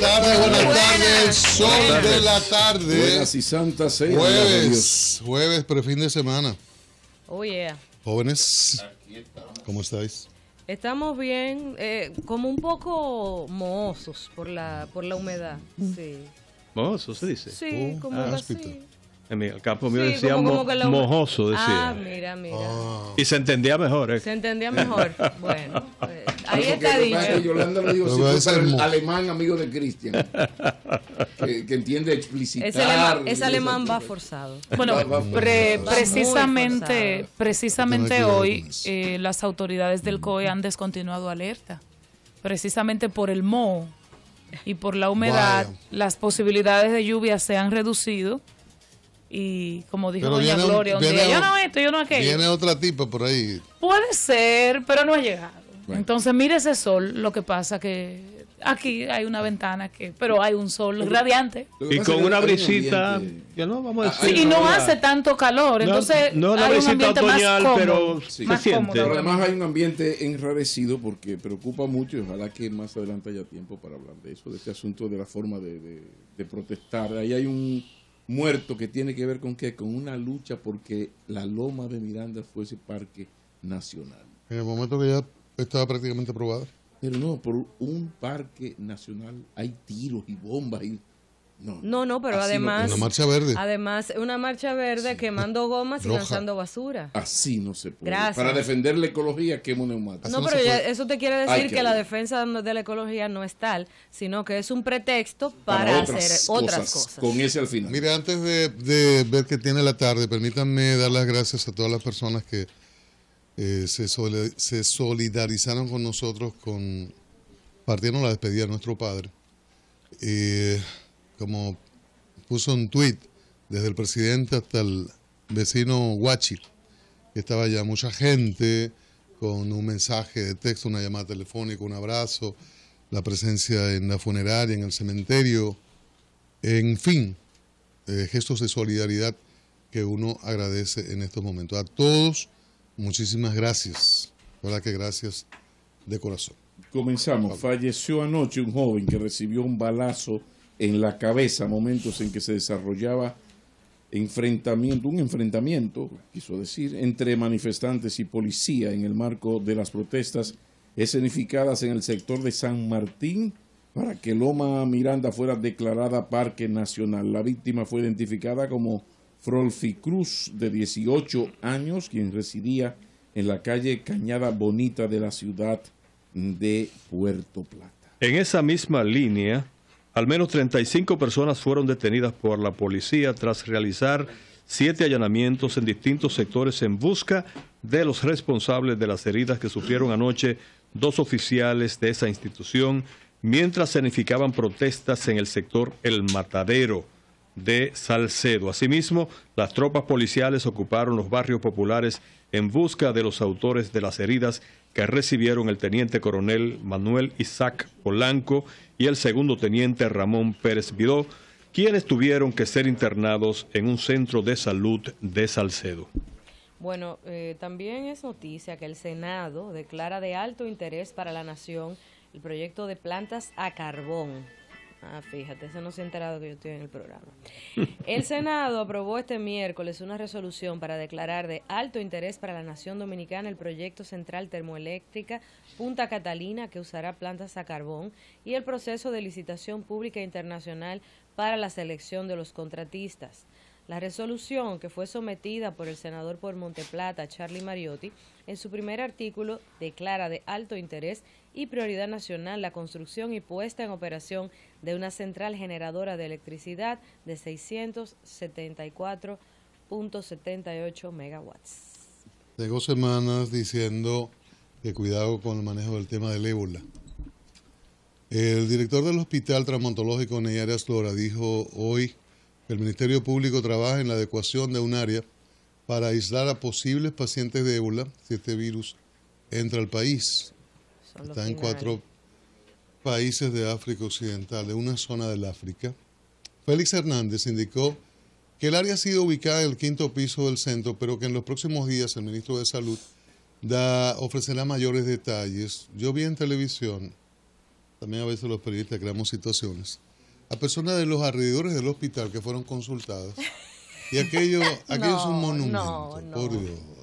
tardes, buenas, tardes. Sol de la tarde. Buenas y santas Jueves, jueves, pero fin de semana. Oh, yeah. Jóvenes, ¿cómo estáis? Estamos bien, eh, como un poco mohosos por la, por la humedad, sí. ¿Mohosos se dice? Sí, oh, como ah, así. En el campo mío sí, decía mojoso, decía. Ah, mira, mira. Ah. Y se entendía mejor. ¿eh? Se entendía mejor, bueno. Ahí está dicho. es alemán, amigo de Cristian, que, entiende explicitar. Ese alemán, va forzado. Bueno, precisamente, precisamente hoy eh, las autoridades del COE han descontinuado alerta, precisamente por el moho y por la humedad, las posibilidades de lluvia se han reducido. Y como dijo Doña Gloria, yo no esto, yo no aquello. Viene otra tipa por ahí. Puede ser, pero no ha llegado. Entonces, mire ese sol, lo que pasa que aquí hay una ventana que, pero hay un sol radiante. Y con una brisita, ah, y no hace tanto calor, entonces no, hay un ambiente pero además hay un ambiente enrarecido porque preocupa mucho y ojalá que más adelante haya tiempo para hablar de eso, de este asunto de la forma de, protestar. Ahí hay un muerto que tiene que ver con qué, con una lucha porque la loma de Miranda fuese parque nacional. En el momento que ya estaba prácticamente aprobada. Pero no, por un parque nacional hay tiros y bombas y no, no, pero además. una marcha verde. Además, una marcha verde quemando gomas y lanzando basura. Así no se puede. Gracias. Para defender la ecología, quemo neumáticos. No, pero eso te quiere decir que, la defensa de la ecología no es tal, sino que es un pretexto para, hacer otras cosas. Con ese al final. Mire, antes de, de ver qué tiene la tarde, permítanme dar las gracias a todas las personas que eh, se, se solidarizaron con nosotros, con partieron la despedida de nuestro padre. Eh, como puso un tuit, desde el presidente hasta el vecino Huachil, estaba ya mucha gente con un mensaje de texto, una llamada telefónica, un abrazo, la presencia en la funeraria, en el cementerio, en fin, eh, gestos de solidaridad que uno agradece en estos momentos. A todos Muchísimas gracias. Hola, que gracias de corazón. Comenzamos. Falleció anoche un joven que recibió un balazo en la cabeza, momentos en que se desarrollaba enfrentamiento, un enfrentamiento, quiso decir, entre manifestantes y policía en el marco de las protestas escenificadas en el sector de San Martín para que Loma Miranda fuera declarada Parque Nacional. La víctima fue identificada como Cruz, de 18 años, quien residía en la calle Cañada Bonita de la ciudad de Puerto Plata. En esa misma línea, al menos 35 personas fueron detenidas por la policía tras realizar siete allanamientos en distintos sectores en busca de los responsables de las heridas que sufrieron anoche dos oficiales de esa institución mientras significaban protestas en el sector El Matadero de Salcedo. Asimismo, las tropas policiales ocuparon los barrios populares en busca de los autores de las heridas que recibieron el teniente coronel Manuel Isaac Polanco y el segundo teniente Ramón Pérez Vidó, quienes tuvieron que ser internados en un centro de salud de Salcedo. Bueno, eh, también es noticia que el Senado declara de alto interés para la nación el proyecto de plantas a carbón Ah, fíjate, se no se ha enterado que yo estoy en el programa. El Senado aprobó este miércoles una resolución para declarar de alto interés para la nación dominicana el proyecto central termoeléctrica Punta Catalina que usará plantas a carbón y el proceso de licitación pública internacional para la selección de los contratistas. La resolución que fue sometida por el senador por Monteplata, Charlie Mariotti, en su primer artículo declara de alto interés y prioridad nacional la construcción y puesta en operación de una central generadora de electricidad de 674.78 megawatts. Tengo semanas diciendo que cuidado con el manejo del tema del ébola. El director del Hospital Traumatológico Neyares Flora dijo hoy el Ministerio Público trabaja en la adecuación de un área para aislar a posibles pacientes de ébola si este virus entra al país. Está en cuatro países de África Occidental, de una zona del África. Félix Hernández indicó que el área ha sido ubicada en el quinto piso del centro, pero que en los próximos días el ministro de Salud da, ofrecerá mayores detalles. Yo vi en televisión, también a veces los periodistas creamos situaciones, a personas de los alrededores del hospital que fueron consultadas. Y aquello, es un monumento,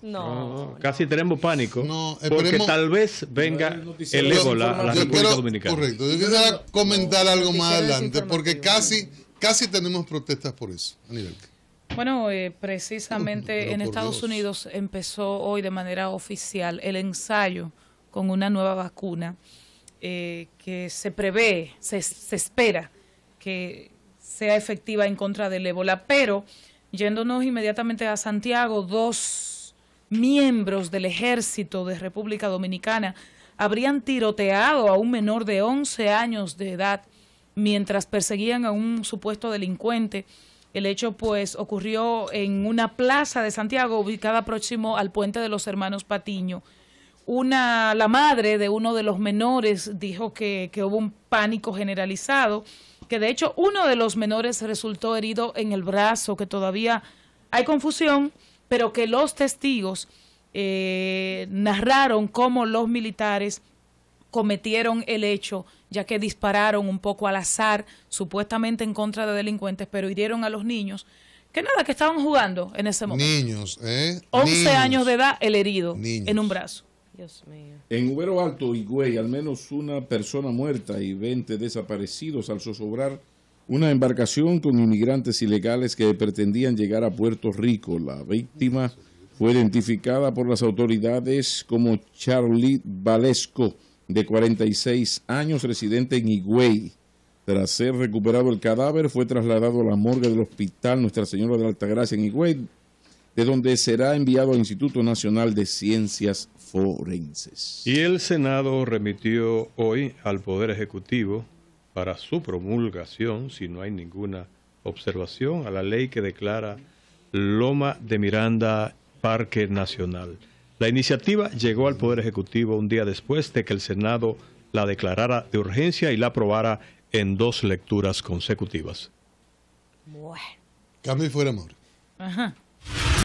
no, casi tenemos pánico. porque tal vez venga el ébola a la República Dominicana. Correcto. Yo quisiera comentar algo más adelante, porque casi, casi tenemos protestas por eso. A nivel. Bueno, eh, precisamente en Estados Unidos empezó hoy de manera oficial el ensayo con una nueva vacuna eh, que se prevé, se, se espera que sea efectiva en contra del ébola. Pero, yéndonos inmediatamente a Santiago, dos miembros del ejército de República Dominicana habrían tiroteado a un menor de 11 años de edad mientras perseguían a un supuesto delincuente. El hecho pues ocurrió en una plaza de Santiago ubicada próximo al puente de los hermanos Patiño. Una, la madre de uno de los menores dijo que hubo un pánico generalizado que de hecho uno de los menores resultó herido en el brazo, que todavía hay confusión, pero que los testigos eh, narraron cómo los militares cometieron el hecho, ya que dispararon un poco al azar, supuestamente en contra de delincuentes, pero hirieron a los niños que nada, que estaban jugando en ese momento. Niños, ¿eh? 11 años de edad, el herido en un brazo. En Ubero Alto, Higüey, al menos una persona muerta y 20 desaparecidos al zozobrar una embarcación con inmigrantes ilegales que pretendían llegar a Puerto Rico. La víctima fue identificada por las autoridades como Charlie Valesco, de 46 años, residente en Higüey. Tras ser recuperado el cadáver, fue trasladado a la morgue del hospital Nuestra Señora de la Altagracia en Higüey, de donde será enviado al Instituto Nacional de Ciencias Forenses. Y el Senado remitió hoy al Poder Ejecutivo para su promulgación, si no hay ninguna observación, a la ley que declara Loma de Miranda Parque Nacional. La iniciativa llegó al Poder Ejecutivo un día después de que el Senado la declarara de urgencia y la aprobara en dos lecturas consecutivas. Bueno. Cambio y fuera amor. Ajá.